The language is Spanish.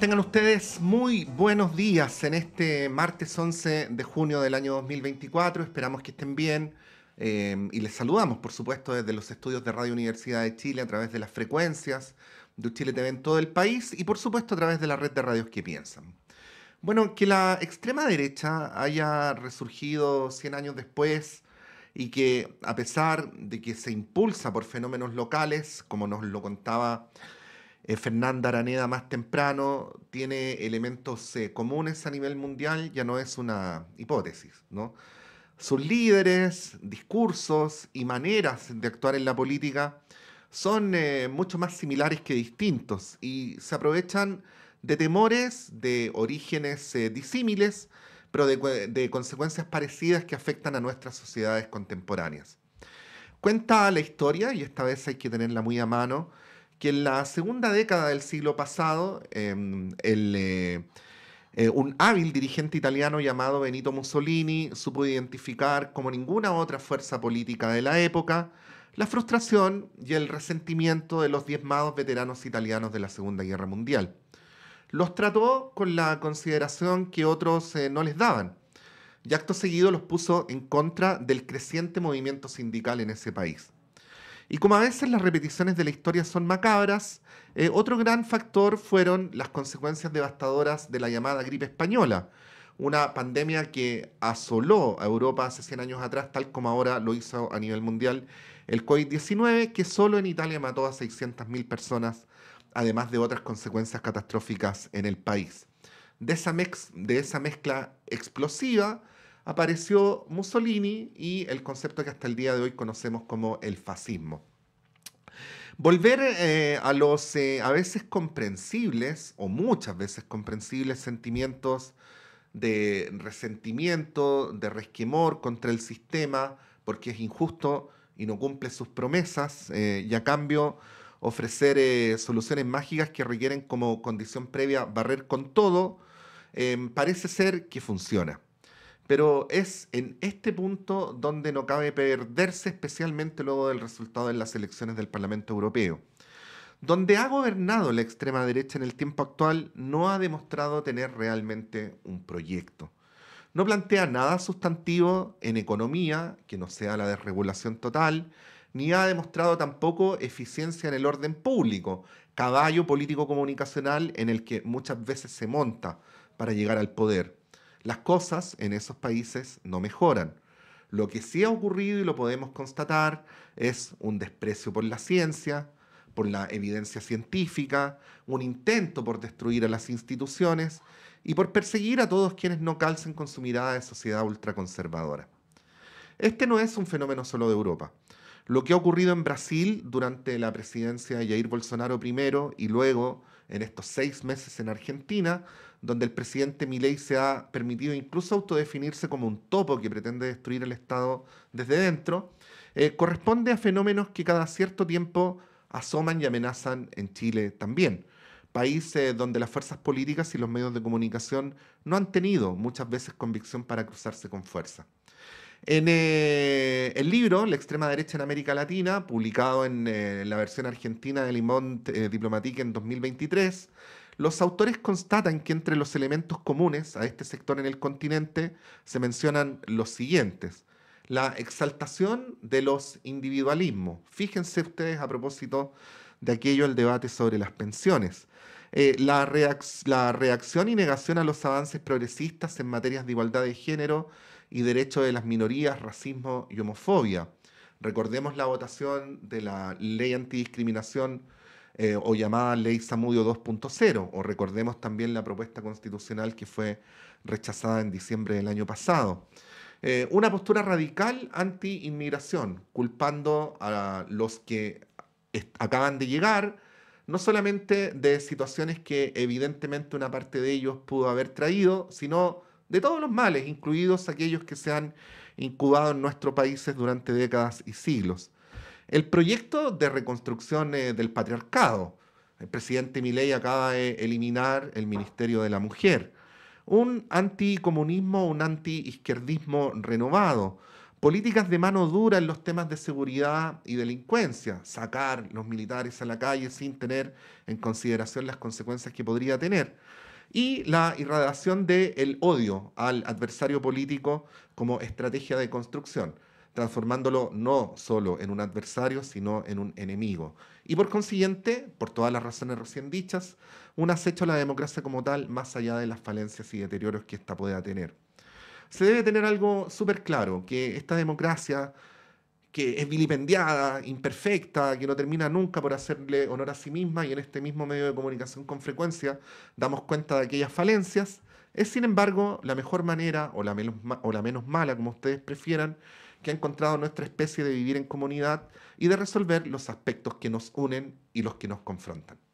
Tengan ustedes muy buenos días en este martes 11 de junio del año 2024. Esperamos que estén bien eh, y les saludamos, por supuesto, desde los estudios de Radio Universidad de Chile a través de las frecuencias de Chile TV en todo el país y, por supuesto, a través de la red de radios que piensan. Bueno, que la extrema derecha haya resurgido 100 años después y que, a pesar de que se impulsa por fenómenos locales, como nos lo contaba eh, Fernanda Araneda más temprano tiene elementos eh, comunes a nivel mundial, ya no es una hipótesis, Sus líderes, discursos y maneras de actuar en la política son eh, mucho más similares que distintos y se aprovechan de temores de orígenes disímiles, pero de, de consecuencias parecidas que afectan a nuestras sociedades contemporáneas. Cuenta la historia, y esta vez hay que tenerla muy a mano, que en la segunda década del siglo pasado, em, eh, eh, un hábil dirigente italiano llamado Benito Mussolini supo identificar, como ninguna otra fuerza política de la época, la frustración y el resentimiento de los diezmados veteranos italianos de la Segunda Guerra Mundial. Los trató con la consideración que otros eh, no les daban y acto seguido los puso en contra del creciente movimiento sindical en ese país. Y como a veces las repeticiones de la historia son macabras, eh, otro gran factor fueron las consecuencias devastadoras de la llamada gripe española, una pandemia que asoló a Europa hace 100 años atrás, tal como ahora lo hizo a nivel mundial el COVID-19, que solo en Italia mató a 600.000 personas, además de otras consecuencias catastróficas en el país. De esa, de esa mezcla explosiva, apareció Mussolini y el concepto que hasta el día de hoy conocemos como el fascismo. Volver eh, a los eh, a veces comprensibles o muchas veces comprensibles sentimientos de resentimiento, de resquemor contra el sistema, porque es injusto y no cumple sus promesas, eh, y a cambio ofrecer soluciones mágicas que requieren como condición previa barrer con todo, parece ser que funciona pero es en este punto donde no cabe perderse, especialmente luego del resultado en las elecciones del Parlamento Europeo. Donde ha gobernado la extrema derecha en el tiempo actual, no ha demostrado tener realmente un proyecto. No plantea nada sustantivo en economía, que no sea la desregulación total, ni ha demostrado tampoco eficiencia en el orden público, caballo político comunicacional en el que muchas veces se monta para llegar al poder las cosas en esos países no mejoran. Lo que sí ha ocurrido y lo podemos constatar es un desprecio por la ciencia, por la evidencia científica, un intento por destruir a las instituciones y por perseguir a todos quienes no calcen con su mirada de sociedad ultraconservadora. Este no es un fenómeno solo de Europa. Lo que ha ocurrido en Brasil durante la presidencia de Jair Bolsonaro primero y luego en estos seis meses en Argentina, donde el presidente Milei se ha permitido incluso autodefinirse como un topo que pretende destruir el Estado desde dentro, eh, corresponde a fenómenos que cada cierto tiempo asoman y amenazan en Chile también. Países donde las fuerzas políticas y los medios de comunicación no han tenido muchas veces convicción para cruzarse con fuerza. En eh, el libro, La extrema derecha en América Latina, publicado en, eh, la versión argentina de Limón diplomática eh, Diplomatique en 2023, los autores constatan que entre los elementos comunes a este sector en el continente se mencionan los siguientes. La exaltación de los individualismos. Fíjense ustedes a propósito de aquello el debate sobre las pensiones. la, la reacción y negación a los avances progresistas en materias de igualdad de género y derechos de las minorías, racismo y homofobia. Recordemos la votación de la ley antidiscriminación eh, o llamada ley Samudio 2.0, o recordemos también la propuesta constitucional que fue rechazada en diciembre del año pasado. Eh, una postura radical anti-inmigración, culpando a los que acaban de llegar, no solamente de situaciones que evidentemente una parte de ellos pudo haber traído, sino de todos los males, incluidos aquellos que se han incubado en nuestros países durante décadas y siglos. El proyecto de reconstrucción eh, del patriarcado. El presidente Milei acaba de eliminar el Ministerio de la Mujer. Un anticomunismo, un antiizquierdismo renovado. Políticas de mano dura en los temas de seguridad y delincuencia. Sacar los militares a la calle sin tener en consideración las consecuencias que podría tener y la irradiación del odio al adversario político como estrategia de construcción, transformándolo no solo en un adversario, sino en un enemigo. Y por consiguiente, por todas las razones recién dichas, un acecho a la democracia como tal, más allá de las falencias y deterioros que ésta pueda tener. Se debe tener algo súper claro, que esta democracia que es vilipendiada, imperfecta, que no termina nunca por hacerle honor a sí misma y en este mismo medio de comunicación con frecuencia damos cuenta de aquellas falencias, es sin embargo la mejor manera, o la menos, o la menos mala, como ustedes prefieran, que ha encontrado nuestra especie de vivir en comunidad y de resolver los aspectos que nos unen y los que nos confrontan.